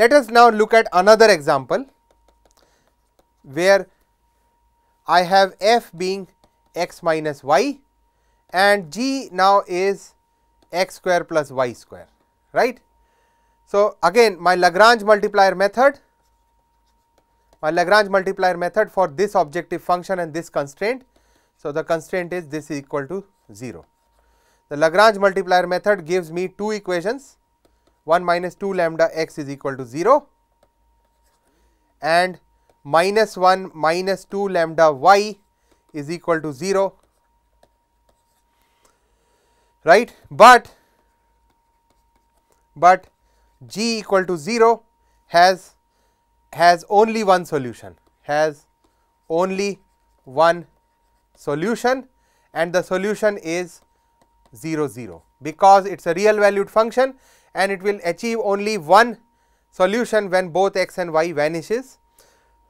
Let us now look at another example where I have f being x minus y and g now is x square plus y square, right. So, again my Lagrange multiplier method, my Lagrange multiplier method for this objective function and this constraint. So, the constraint is this is equal to 0. The Lagrange multiplier method gives me two equations 1 minus 2 lambda x is equal to 0 and minus 1 minus 2 lambda y is equal to 0 right but but g equal to 0 has has only one solution has only one solution and the solution is 0 0 because it's a real valued function and it will achieve only one solution when both x and y vanishes.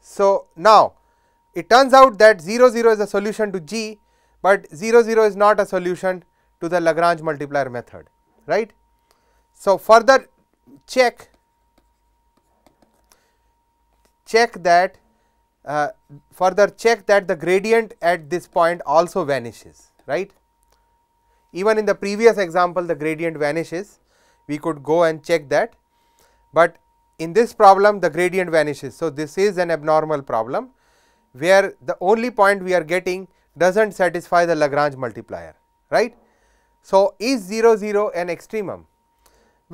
So, now it turns out that 0 0 is a solution to G, but 0 0 is not a solution to the Lagrange multiplier method, right. So, further check check that uh, further check that the gradient at this point also vanishes, right. Even in the previous example the gradient vanishes we could go and check that. But in this problem the gradient vanishes. So, this is an abnormal problem where the only point we are getting does not satisfy the Lagrange multiplier right. So, is 0 0 an extremum?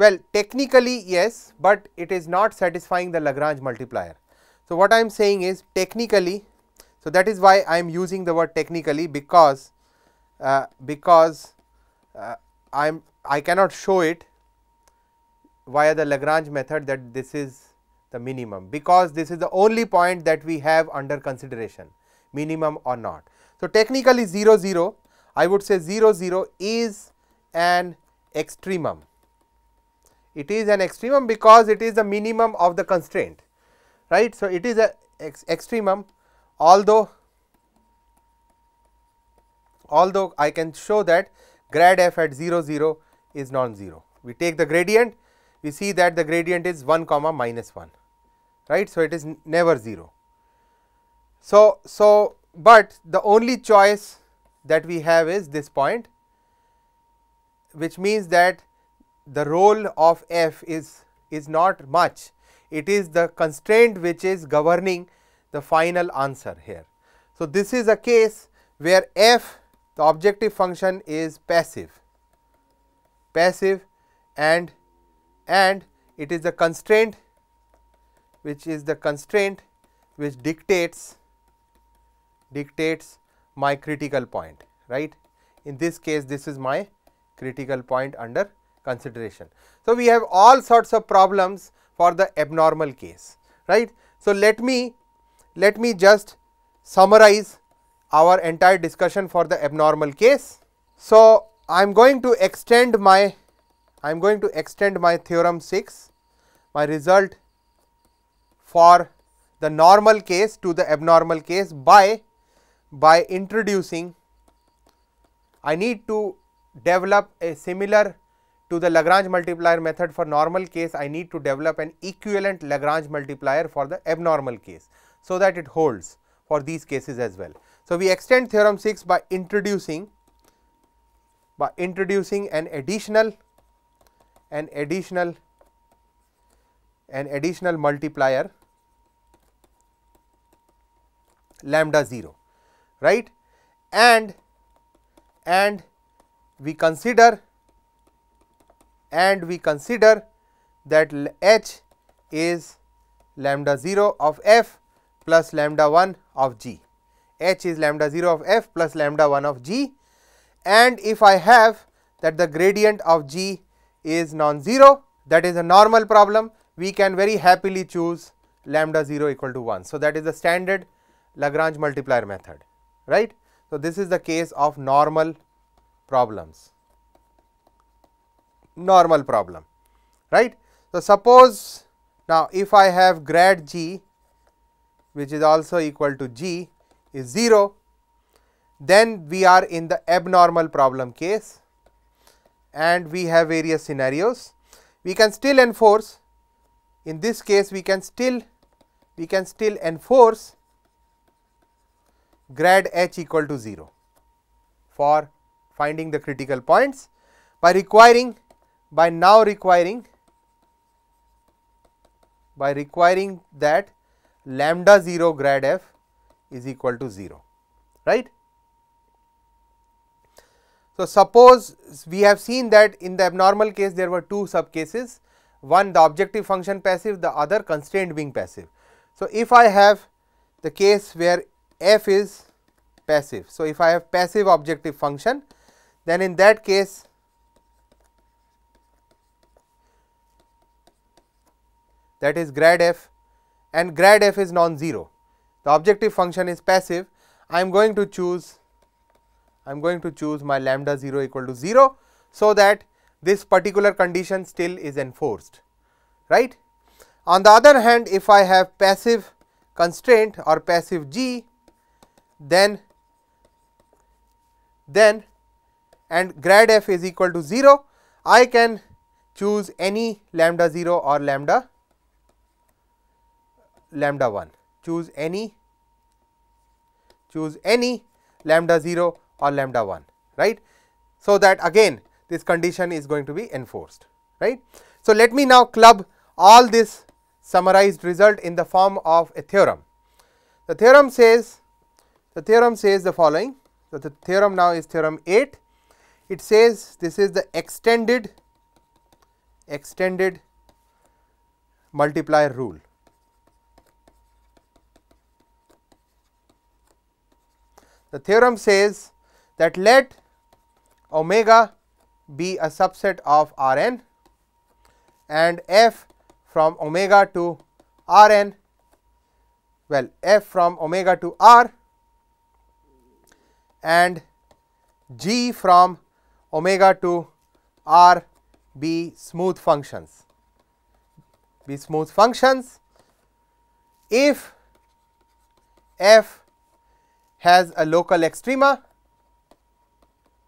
Well, technically yes, but it is not satisfying the Lagrange multiplier. So, what I am saying is technically, so that is why I am using the word technically because, uh, because uh, I am I cannot show it via the Lagrange method that this is the minimum because this is the only point that we have under consideration minimum or not. So, technically 0 0 I would say 0 0 is an extremum. It is an extremum because it is the minimum of the constraint right. So, it is a ex extremum although although I can show that grad f at 0 0 is non-zero. We take the gradient we see that the gradient is 1 comma minus 1 right. So, it is never 0. So, so, but the only choice that we have is this point which means that the role of f is, is not much. It is the constraint which is governing the final answer here. So, this is a case where f the objective function is passive, passive and and it is the constraint which is the constraint which dictates dictates my critical point right in this case this is my critical point under consideration. So, we have all sorts of problems for the abnormal case right. So, let me let me just summarize our entire discussion for the abnormal case. So, I am going to extend my I am going to extend my theorem 6, my result for the normal case to the abnormal case by, by introducing, I need to develop a similar to the Lagrange multiplier method for normal case, I need to develop an equivalent Lagrange multiplier for the abnormal case, so that it holds for these cases as well. So, we extend theorem 6 by introducing by introducing an additional an additional an additional multiplier lambda 0 right and and we consider and we consider that h is lambda 0 of f plus lambda 1 of g h is lambda 0 of f plus lambda 1 of g and if I have that the gradient of g is non-zero that is a normal problem we can very happily choose lambda 0 equal to 1. So, that is the standard Lagrange multiplier method right. So, this is the case of normal problems normal problem right. So, suppose now if I have grad g which is also equal to g is 0 then we are in the abnormal problem case and we have various scenarios. We can still enforce in this case we can still we can still enforce grad h equal to 0 for finding the critical points by requiring by now requiring by requiring that lambda 0 grad f is equal to 0 right so, suppose we have seen that in the abnormal case there were two sub cases one the objective function passive the other constraint being passive. So, if I have the case where f is passive. So, if I have passive objective function then in that case that is grad f and grad f is non-zero. The objective function is passive. I am going to choose I am going to choose my lambda 0 equal to 0, so that this particular condition still is enforced, right. On the other hand, if I have passive constraint or passive G, then, then and grad f is equal to 0, I can choose any lambda 0 or lambda lambda 1, choose any, choose any lambda 0 or lambda 1 right. So, that again this condition is going to be enforced right. So, let me now club all this summarized result in the form of a theorem. The theorem says the theorem says the following. So, the theorem now is theorem 8. It says this is the extended extended multiplier rule. The theorem says that let omega be a subset of R n and f from omega to R n, well f from omega to R and g from omega to R be smooth functions, be smooth functions if f has a local extrema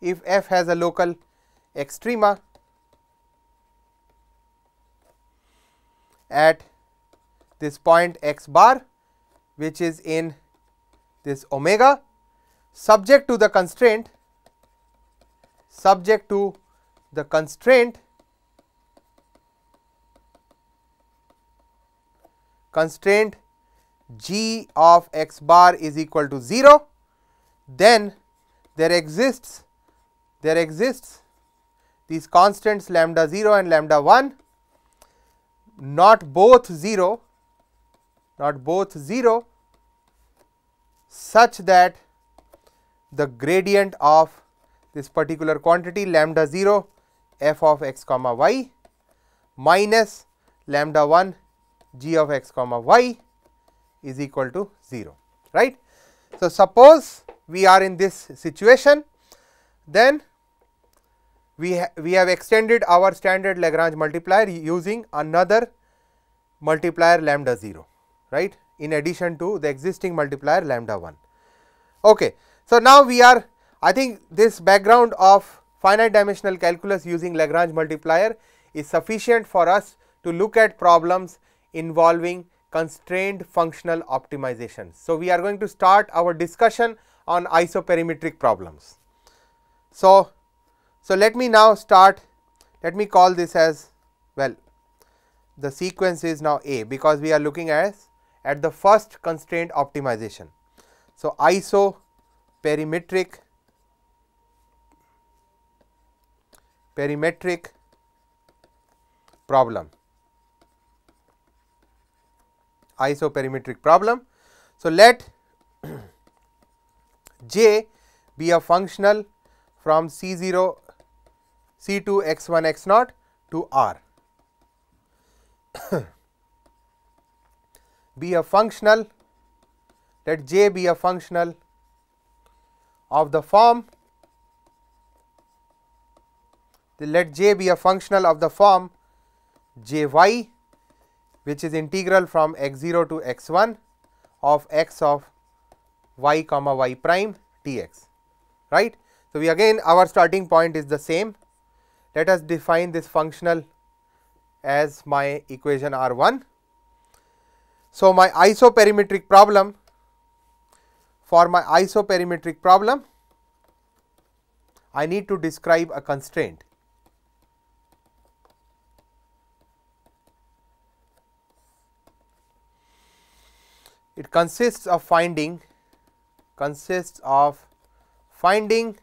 if f has a local extrema at this point x bar which is in this omega subject to the constraint subject to the constraint constraint g of x bar is equal to 0 then there exists there exists these constants lambda 0 and lambda 1 not both 0 not both 0 such that the gradient of this particular quantity lambda 0 f of x comma y minus lambda 1 g of x comma y is equal to 0 right. So, suppose we are in this situation then we, ha we have extended our standard Lagrange multiplier using another multiplier lambda 0, right, in addition to the existing multiplier lambda 1. Okay. So, now we are, I think this background of finite dimensional calculus using Lagrange multiplier is sufficient for us to look at problems involving constrained functional optimization. So, we are going to start our discussion on isoperimetric problems. So, so, let me now start let me call this as well the sequence is now A because we are looking as at the first constraint optimization. So, iso perimetric perimetric problem isoperimetric problem. So, let j be a functional from C 0 C2 x1 x0 to R. be a functional, let J be a functional of the form, let J be a functional of the form J y which is integral from x 0 to x 1 of x of y comma y prime t x right. So, we again our starting point is the same let us define this functional as my equation R 1. So, my isoperimetric problem for my isoperimetric problem I need to describe a constraint. It consists of finding consists of finding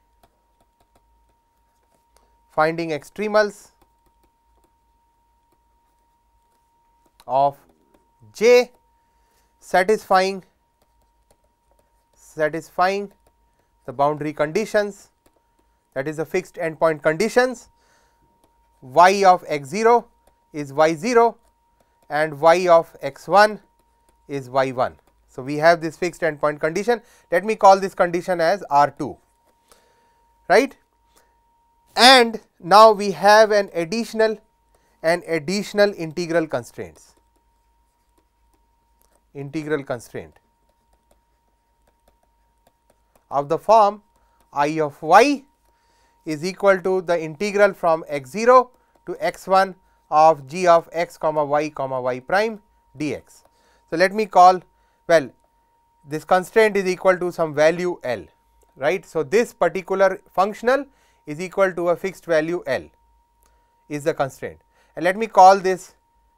finding extremals of J satisfying satisfying the boundary conditions that is the fixed endpoint conditions y of x 0 is y 0 and y of x 1 is y 1. So, we have this fixed endpoint condition let me call this condition as R 2 right and now we have an additional an additional integral constraints integral constraint of the form i of y is equal to the integral from x 0 to x 1 of g of x comma y comma y prime dx. So, let me call well this constraint is equal to some value L right. So, this particular functional is equal to a fixed value L is the constraint and let me call this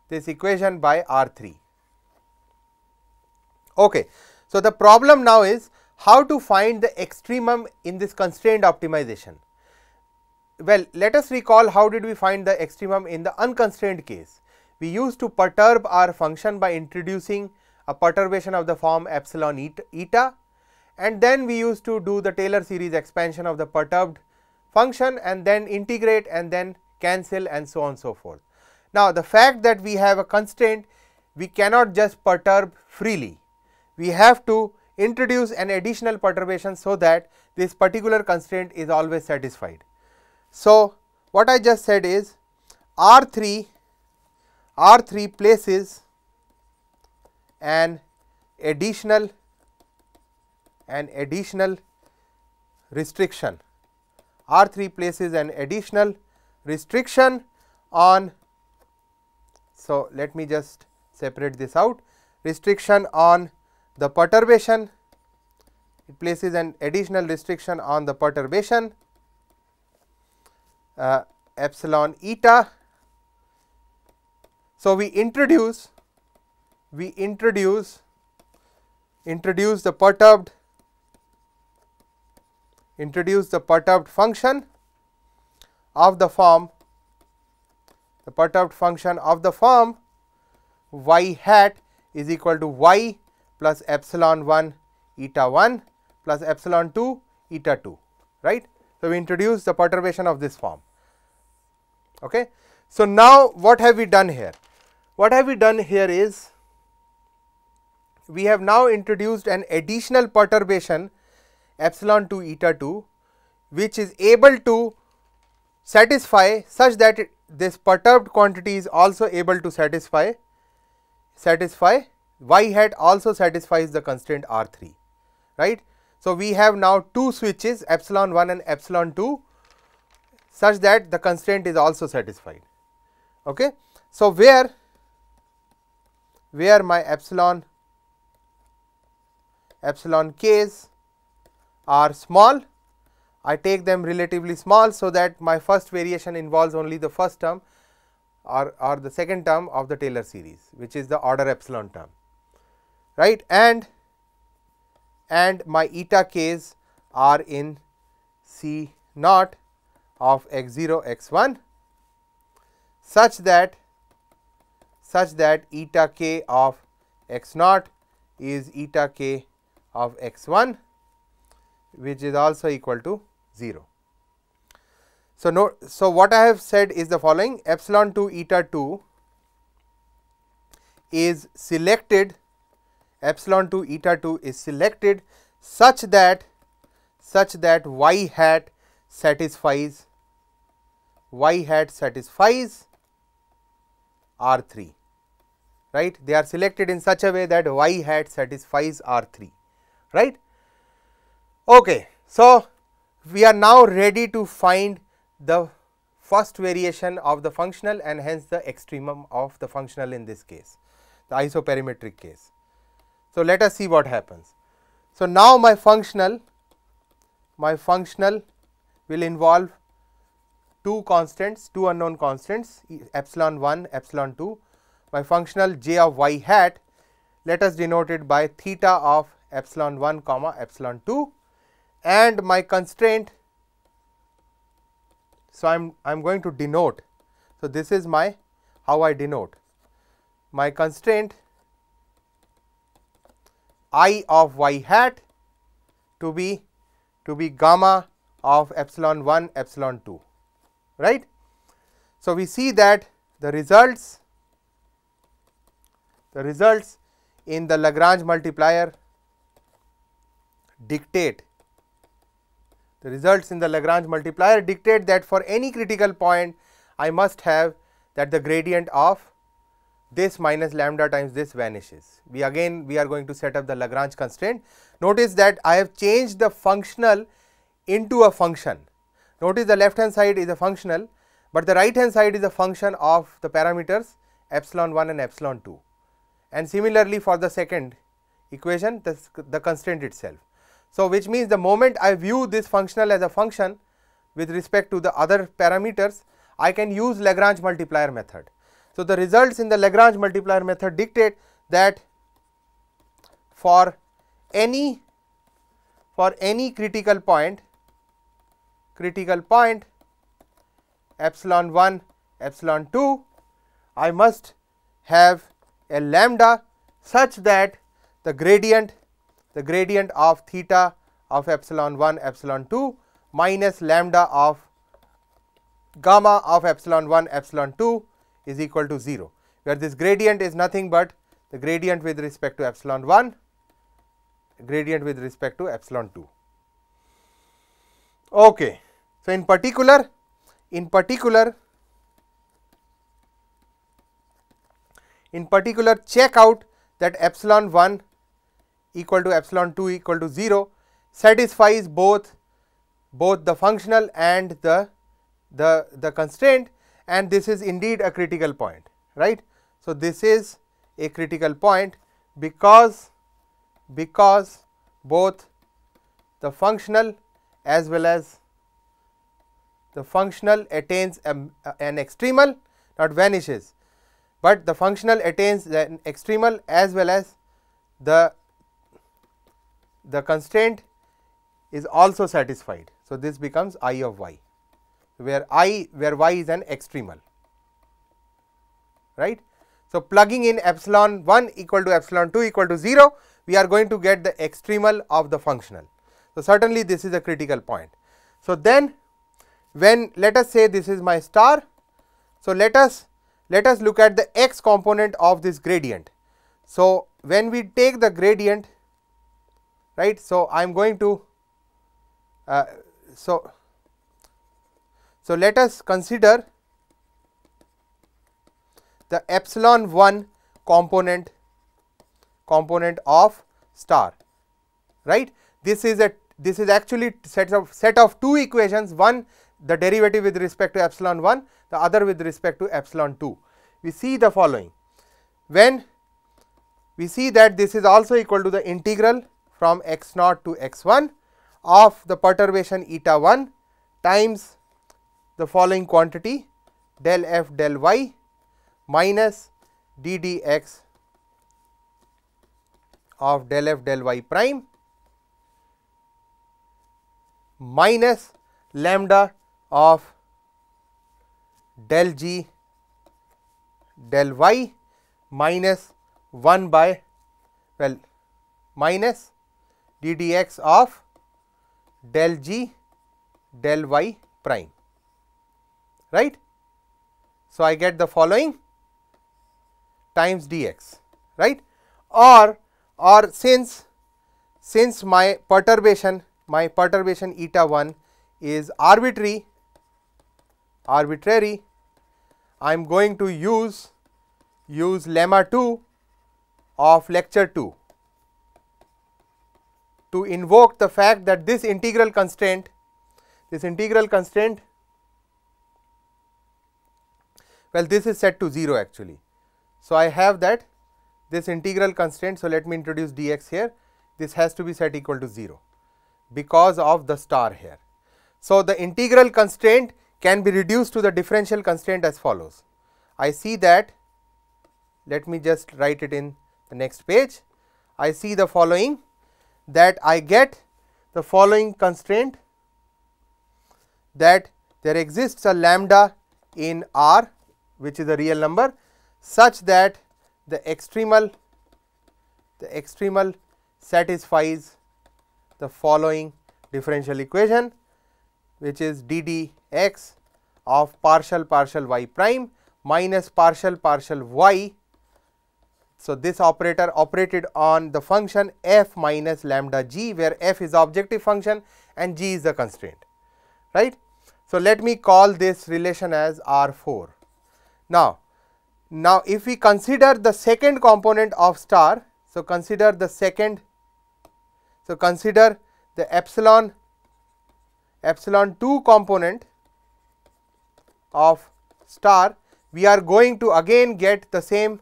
this equation by R3. Okay. So, the problem now is how to find the extremum in this constrained optimization. Well, let us recall how did we find the extremum in the unconstrained case. We used to perturb our function by introducing a perturbation of the form epsilon eta, eta and then we used to do the Taylor series expansion of the perturbed function and then integrate and then cancel and so on so forth. Now, the fact that we have a constraint we cannot just perturb freely. We have to introduce an additional perturbation so that this particular constraint is always satisfied. So, what I just said is R 3 R 3 places an additional an additional restriction R3 places an additional restriction on. So, let me just separate this out restriction on the perturbation it places an additional restriction on the perturbation uh, epsilon eta. So, we introduce we introduce introduce the perturbed introduce the perturbed function of the form the perturbed function of the form y hat is equal to y plus epsilon 1 eta 1 plus epsilon 2 eta 2 right. So, we introduce the perturbation of this form. Okay. So, now what have we done here? What have we done here is we have now introduced an additional perturbation epsilon 2 eta 2 which is able to satisfy such that it, this perturbed quantity is also able to satisfy satisfy y hat also satisfies the constraint R3 right. So, we have now two switches epsilon 1 and epsilon 2 such that the constraint is also satisfied. Okay. So, where where my epsilon epsilon k's are small, I take them relatively small. So, that my first variation involves only the first term or, or the second term of the Taylor series which is the order epsilon term right and and my eta k's are in C naught of x 0 x 1 such that such that eta k of x naught is eta k of x 1 which is also equal to 0. So, no, so what I have said is the following epsilon 2 eta 2 is selected epsilon 2 eta 2 is selected such that such that y hat satisfies y hat satisfies R 3 right they are selected in such a way that y hat satisfies R 3 right Okay. So, we are now ready to find the first variation of the functional and hence the extremum of the functional in this case, the isoperimetric case. So, let us see what happens. So, now my functional, my functional will involve two constants, two unknown constants epsilon 1, epsilon 2. My functional j of y hat, let us denote it by theta of epsilon 1 comma epsilon 2 and my constraint. So, I am I am going to denote. So, this is my how I denote my constraint i of y hat to be to be gamma of epsilon 1 epsilon 2 right. So, we see that the results the results in the Lagrange multiplier dictate the results in the Lagrange multiplier dictate that for any critical point I must have that the gradient of this minus lambda times this vanishes. We again we are going to set up the Lagrange constraint. Notice that I have changed the functional into a function. Notice the left hand side is a functional, but the right hand side is a function of the parameters epsilon 1 and epsilon 2. And similarly for the second equation the, the constraint itself. So, which means the moment I view this functional as a function with respect to the other parameters, I can use Lagrange multiplier method. So, the results in the Lagrange multiplier method dictate that for any for any critical point critical point epsilon 1 epsilon 2 I must have a lambda such that the gradient the gradient of theta of epsilon 1 epsilon 2 minus lambda of gamma of epsilon 1 epsilon 2 is equal to 0, where this gradient is nothing but the gradient with respect to epsilon 1, gradient with respect to epsilon 2. Okay. So, in particular, in particular, in particular check out that epsilon 1 equal to epsilon 2 equal to 0 satisfies both both the functional and the, the, the constraint and this is indeed a critical point right. So, this is a critical point because because both the functional as well as the functional attains a, an extremal not vanishes, but the functional attains an extremal as well as the the constraint is also satisfied. So, this becomes I of y, where I where y is an extremal, right. So, plugging in epsilon 1 equal to epsilon 2 equal to 0, we are going to get the extremal of the functional. So, certainly this is a critical point. So, then when let us say this is my star. So, let us let us look at the x component of this gradient. So, when we take the gradient right. So, I am going to uh, so, so let us consider the epsilon 1 component component of star right this is a this is actually set of set of two equations one the derivative with respect to epsilon 1 the other with respect to epsilon 2 we see the following when we see that this is also equal to the integral from x naught to x 1 of the perturbation eta 1 times the following quantity del f del y minus d d x of del f del y prime minus lambda of del g del y minus 1 by well minus d dx of del g del y prime, right. So, I get the following times dx, right or or since since my perturbation my perturbation eta 1 is arbitrary arbitrary I am going to use use lemma 2 of lecture 2 to invoke the fact that this integral constraint, this integral constraint, well this is set to 0 actually. So, I have that this integral constraint. So, let me introduce dx here, this has to be set equal to 0 because of the star here. So, the integral constraint can be reduced to the differential constraint as follows. I see that, let me just write it in the next page. I see the following that I get the following constraint that there exists a lambda in R which is a real number such that the extremal the extremal satisfies the following differential equation which is d d x of partial partial y prime minus partial partial y so, this operator operated on the function f minus lambda g where f is objective function and g is the constraint right. So, let me call this relation as R 4. Now, now if we consider the second component of star, so consider the second, so consider the epsilon epsilon 2 component of star, we are going to again get the same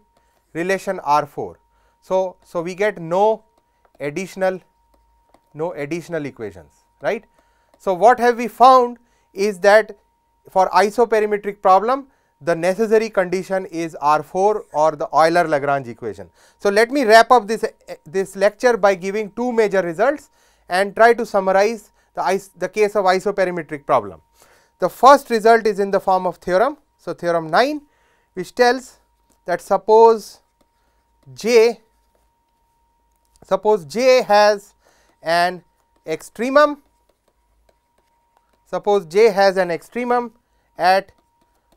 relation R 4. So, so we get no additional no additional equations right. So, what have we found is that for isoperimetric problem the necessary condition is R4 or the Euler Lagrange equation. So, let me wrap up this, this lecture by giving two major results and try to summarize the, the case of isoperimetric problem. The first result is in the form of theorem. So, theorem 9 which tells that suppose J, suppose J has an extremum, suppose J has an extremum at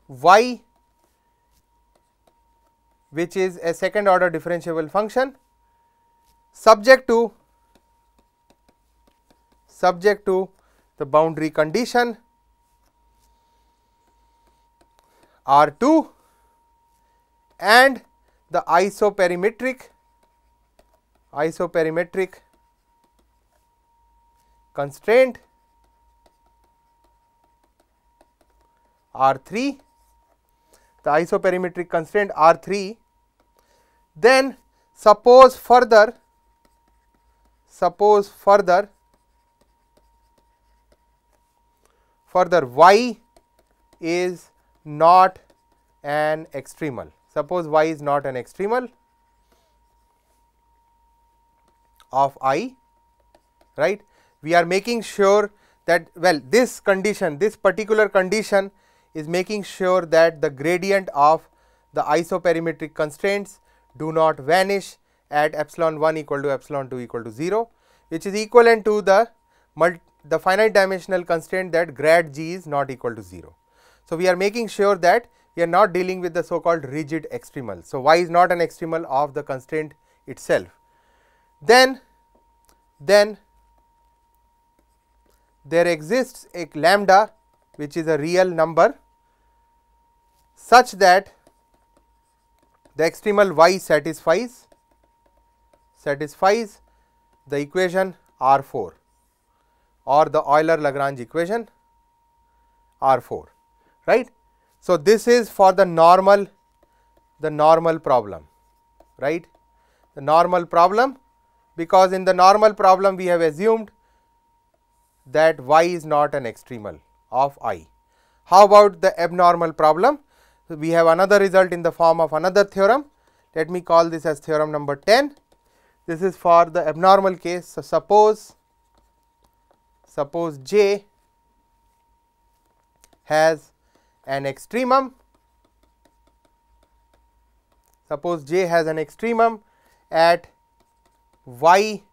y which is a second order differentiable function subject to subject to the boundary condition R2 and the isoperimetric isoperimetric constraint R3 the isoperimetric constraint R3 then suppose further suppose further further y is not an extremal Suppose y is not an extremal of i, right. We are making sure that well this condition, this particular condition is making sure that the gradient of the isoperimetric constraints do not vanish at epsilon 1 equal to epsilon 2 equal to 0, which is equivalent to the the finite dimensional constraint that grad g is not equal to 0. So, we are making sure that we are not dealing with the so called rigid extremal. So, y is not an extremal of the constraint itself. Then, then there exists a lambda which is a real number such that the extremal y satisfies satisfies the equation R 4 or the Euler Lagrange equation R 4 right. So, this is for the normal, the normal problem, right? The normal problem, because in the normal problem we have assumed that y is not an extremal of i. How about the abnormal problem? So, we have another result in the form of another theorem. Let me call this as theorem number 10. This is for the abnormal case. So, suppose, suppose j has an extremum. Suppose J has an extremum at y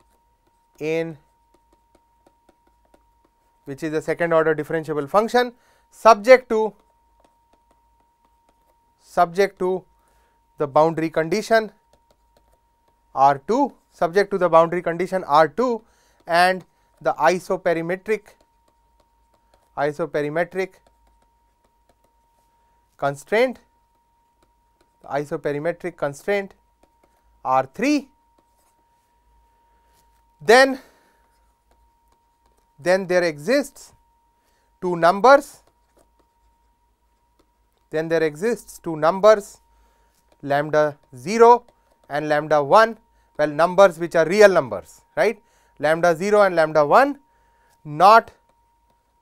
in which is a second order differentiable function subject to subject to the boundary condition R 2 subject to the boundary condition R 2 and the isoperimetric isoperimetric constraint, the isoperimetric constraint R 3, then, then there exists two numbers, then there exists two numbers lambda 0 and lambda 1, well numbers which are real numbers, right, lambda 0 and lambda 1, not,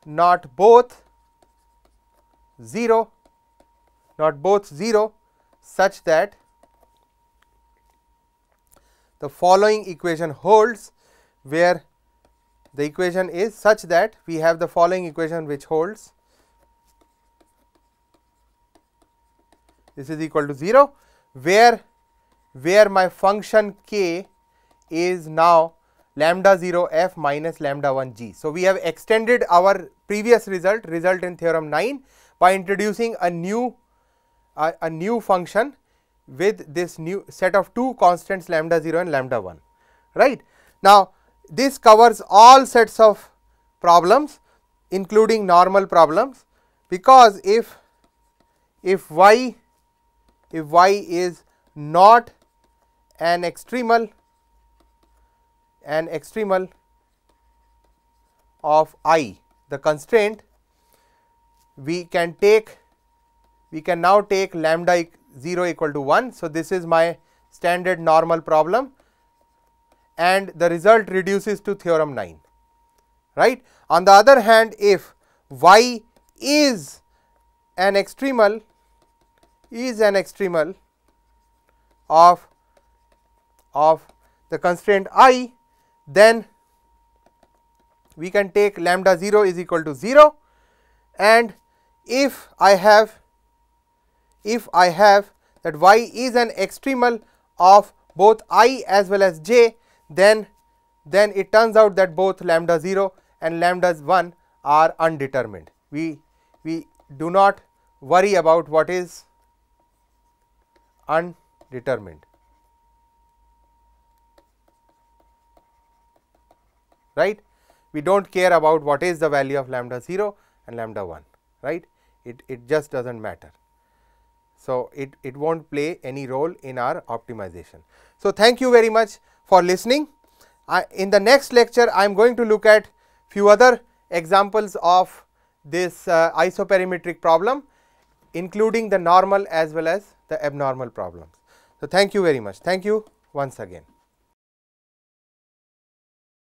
not both 0 not both 0 such that the following equation holds where the equation is such that we have the following equation which holds this is equal to 0 where where my function k is now lambda 0 f minus lambda 1 g. So, we have extended our previous result result in theorem 9 by introducing a new a, a new function with this new set of two constants lambda 0 and lambda 1 right. Now, this covers all sets of problems including normal problems because if if y if y is not an extremal an extremal of i the constraint we can take we can now take lambda 0 equal to 1. So, this is my standard normal problem and the result reduces to theorem 9 right. On the other hand if y is an extremal is an extremal of of the constraint i then we can take lambda 0 is equal to 0 and if I have if I have that y is an extremal of both i as well as j, then, then it turns out that both lambda 0 and lambda 1 are undetermined. We, we do not worry about what is undetermined. right we do not care about what is the value of lambda 0 and lambda 1 right it, it just does not matter. So, it, it will not play any role in our optimization. So, thank you very much for listening. I, in the next lecture, I am going to look at few other examples of this uh, isoperimetric problem including the normal as well as the abnormal problems. So, thank you very much. Thank you once again.